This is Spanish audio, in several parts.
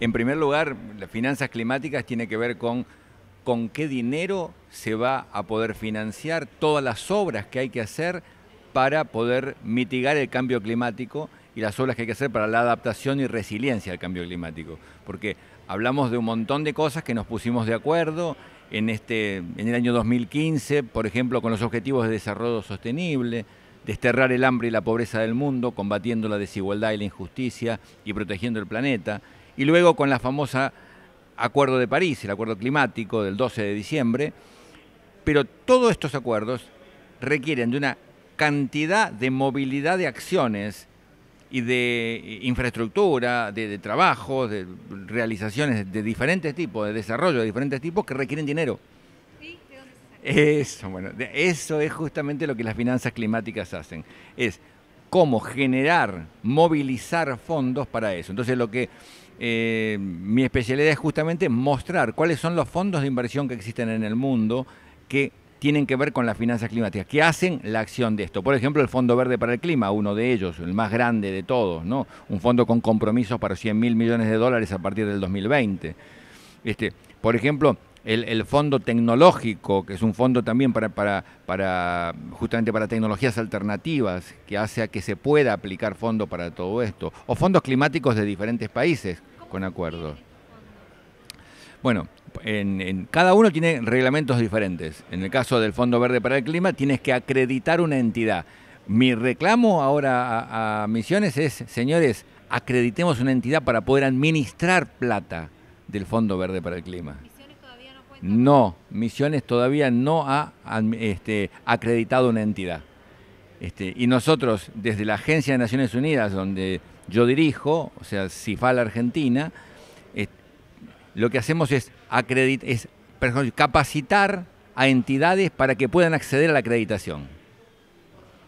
En primer lugar, las finanzas climáticas tiene que ver con con qué dinero se va a poder financiar todas las obras que hay que hacer para poder mitigar el cambio climático y las obras que hay que hacer para la adaptación y resiliencia al cambio climático. Porque hablamos de un montón de cosas que nos pusimos de acuerdo en, este, en el año 2015, por ejemplo, con los objetivos de desarrollo sostenible, desterrar el hambre y la pobreza del mundo, combatiendo la desigualdad y la injusticia y protegiendo el planeta y luego con la famosa Acuerdo de París, el Acuerdo Climático del 12 de diciembre, pero todos estos acuerdos requieren de una cantidad de movilidad de acciones y de eh, infraestructura, de, de trabajos, de realizaciones de diferentes tipos, de desarrollo de diferentes tipos que requieren dinero. eso, bueno, eso es justamente lo que las finanzas climáticas hacen. Es cómo generar, movilizar fondos para eso. Entonces lo que eh, mi especialidad es justamente mostrar cuáles son los fondos de inversión que existen en el mundo que tienen que ver con las finanzas climáticas, que hacen la acción de esto. Por ejemplo, el Fondo Verde para el Clima, uno de ellos, el más grande de todos, ¿no? Un fondo con compromisos para 100 mil millones de dólares a partir del 2020. Este, por ejemplo, el, Fondo Tecnológico, que es un fondo también para, para, para, justamente para tecnologías alternativas, que hace a que se pueda aplicar fondos para todo esto. O fondos climáticos de diferentes países, con acuerdo. Bueno, en, cada uno tiene reglamentos diferentes. En el caso del Fondo Verde para el Clima, tienes que acreditar una entidad. Mi reclamo ahora a, Misiones es, señores, acreditemos una entidad para poder administrar plata del Fondo Verde para el Clima. ¿Misiones todavía no No, Misiones todavía no ha este, acreditado una entidad. Este, y nosotros, desde la Agencia de Naciones Unidas, donde yo dirijo, o sea, la Argentina, lo que hacemos es, es capacitar a entidades para que puedan acceder a la acreditación.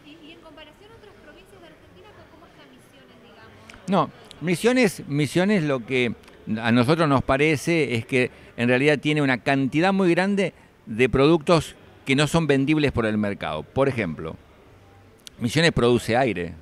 ¿Y, en comparación a otras provincias de Argentina, Misiones, digamos? No, Misiones, Misiones lo que a nosotros nos parece es que en realidad tiene una cantidad muy grande de productos que no son vendibles por el mercado. Por ejemplo, Misiones produce aire,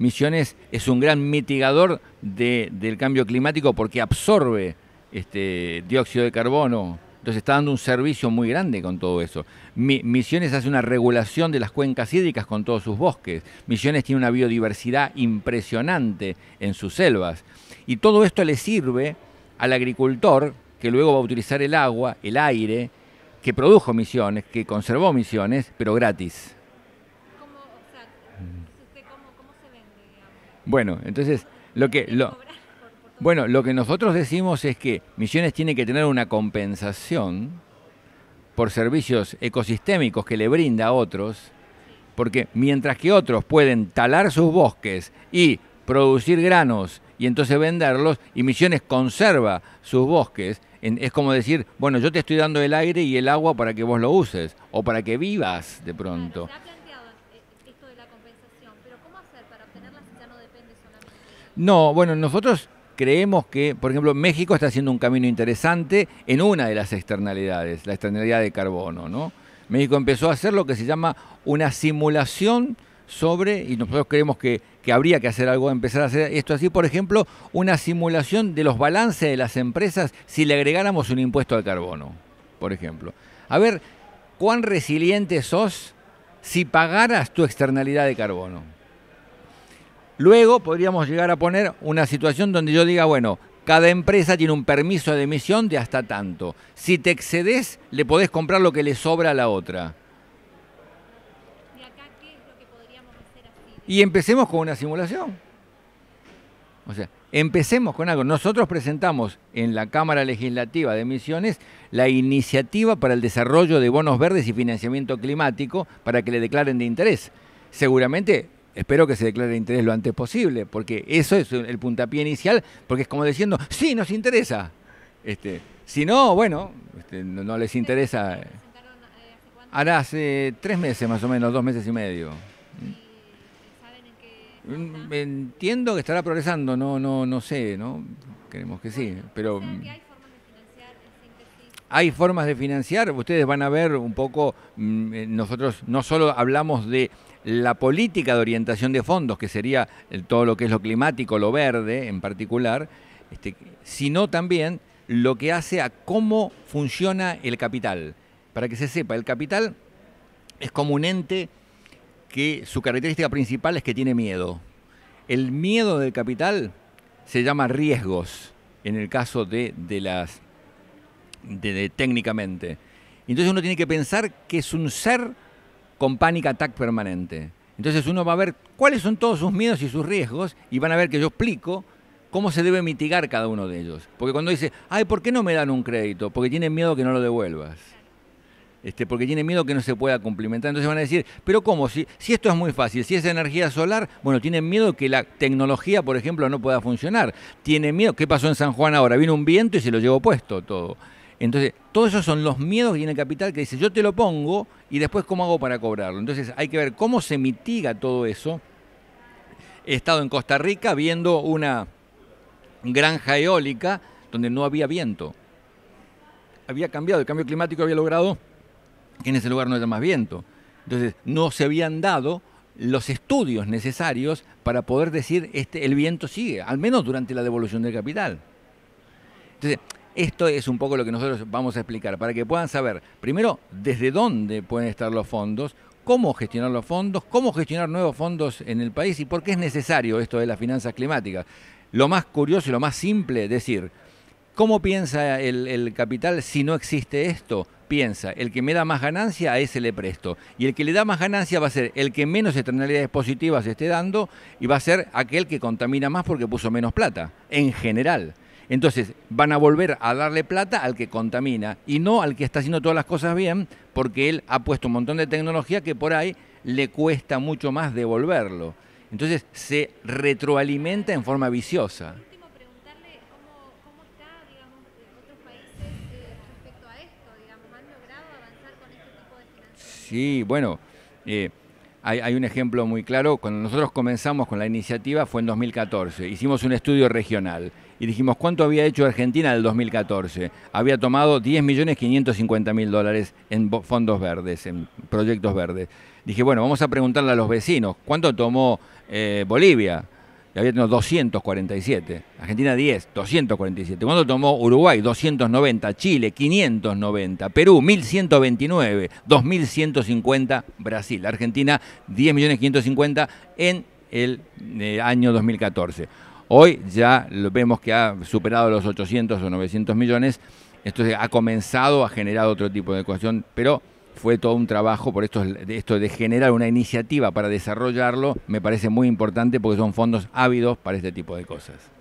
Misiones es un gran mitigador del cambio climático porque absorbe este, dióxido de carbono. Entonces está dando un servicio muy grande con todo eso. Misiones hace una regulación de las cuencas hídricas con todos sus bosques. Misiones tiene una biodiversidad impresionante en sus selvas. Y todo esto le sirve al agricultor que luego va a utilizar el agua, el aire, que produjo Misiones, que conservó Misiones, pero gratis. Bueno, entonces, lo que... Lo, bueno, lo que nosotros decimos es que Misiones tiene que tener una compensación por servicios ecosistémicos que le brinda a otros, porque mientras que otros pueden talar sus bosques y producir granos y entonces venderlos, y Misiones conserva sus bosques, es como decir, bueno, yo te estoy dando el aire y el agua para que vos lo uses, o para que vivas de pronto. No, bueno, nosotros creemos que, por ejemplo, México está haciendo un camino interesante en una de las externalidades, la externalidad de carbono, ¿no? México empezó a hacer lo que se llama una simulación sobre, y nosotros creemos que, que, habría que hacer algo, empezar a hacer esto así, por ejemplo, una simulación de los balances de las empresas si le agregáramos un impuesto al carbono, por ejemplo. A ver, ¿cuán resiliente sos si pagaras tu externalidad de carbono? Luego podríamos llegar a poner una situación donde yo diga, bueno, cada empresa tiene un permiso de emisión de hasta tanto. Si te excedes, le podés comprar lo que le sobra a la otra. ¿Y empecemos con una simulación. O sea, empecemos con algo. Nosotros presentamos en la Cámara Legislativa de Emisiones la iniciativa para el desarrollo de bonos verdes y financiamiento climático para que le declaren de interés. Seguramente espero que se declare interés lo antes posible, porque eso es el puntapié inicial, porque es como diciendo, sí, nos interesa. Este, si no, bueno, este, no, les interesa. Eh, Ahora hace tres meses más o menos, dos meses y medio. Eh, mm, entiendo que estará progresando, no, no, no sé, ¿no? creemos que sí, pero hay formas de financiar. Ustedes van a ver un poco, mm, eh, nosotros no solo hablamos de la política de orientación de fondos, que sería todo lo que es lo climático, lo verde en particular, este, sino también lo que hace a cómo funciona el capital. Para que se sepa, el capital es como un ente que su característica principal es que tiene miedo. El miedo del capital se llama riesgos, en el caso de, las de, técnicamente. Entonces uno tiene que pensar que es un ser con panic attack permanente. Entonces uno va a ver cuáles son todos sus miedos y sus riesgos y van a ver que yo explico cómo se debe mitigar cada uno de ellos. Porque cuando dice, ay, ¿por qué no me dan un crédito? Porque tienen miedo que no lo devuelvas. Este, porque tienen miedo que no se pueda cumplimentar. Entonces van a decir, pero ¿cómo? Si, si esto es muy fácil, si es energía solar, bueno, tienen miedo que la tecnología, por ejemplo, no pueda funcionar. Tienen miedo, ¿qué pasó en San Juan ahora? Vino un viento y se lo llevó puesto todo. Entonces, todos esos son los miedos que tiene el capital que dice, yo te lo pongo y después cómo hago para cobrarlo. Entonces, hay que ver cómo se mitiga todo eso. He estado en Costa Rica viendo una granja eólica donde no había viento. Había cambiado, el cambio climático había logrado que en ese lugar no haya más viento. Entonces, no se habían dado los estudios necesarios para poder decir este, el viento sigue, al menos durante la devolución del capital. Entonces, esto es un poco lo que nosotros vamos a explicar, para que puedan saber, primero, desde dónde pueden estar los fondos, cómo gestionar los fondos, cómo gestionar nuevos fondos en el país y por qué es necesario esto de las finanzas climáticas. Lo más curioso y lo más simple, es decir, ¿cómo piensa el, el capital si no existe esto? Piensa, el que me da más ganancia, a ese le presto. Y el que le da más ganancia va a ser el que menos externalidades positivas esté dando y va a ser aquel que contamina más porque puso menos plata, en general. Entonces, van a volver a darle plata al que contamina y no al que está haciendo todas las cosas bien, porque él ha puesto un montón de tecnología que por ahí le cuesta mucho más devolverlo. Entonces, se retroalimenta en forma viciosa. Sí, bueno, eh, hay, un ejemplo muy claro. Cuando nosotros comenzamos con la iniciativa fue en 2014. Hicimos un estudio regional y dijimos cuánto había hecho Argentina en el 2014. Había tomado 10.550.000 dólares en fondos verdes, en proyectos verdes. Dije, bueno, vamos a preguntarle a los vecinos, ¿cuánto tomó eh, Bolivia? y había tenido 247, Argentina 10, 247. ¿Cuándo tomó Uruguay? 290, Chile 590, Perú 1129, 2150, Brasil, Argentina 550 en el eh, año 2014. Hoy ya vemos que ha superado los 800 o 900 millones, esto ha comenzado a generar otro tipo de ecuación, pero fue todo un trabajo, por esto, de generar una iniciativa para desarrollarlo, me parece muy importante porque son fondos ávidos para este tipo de cosas.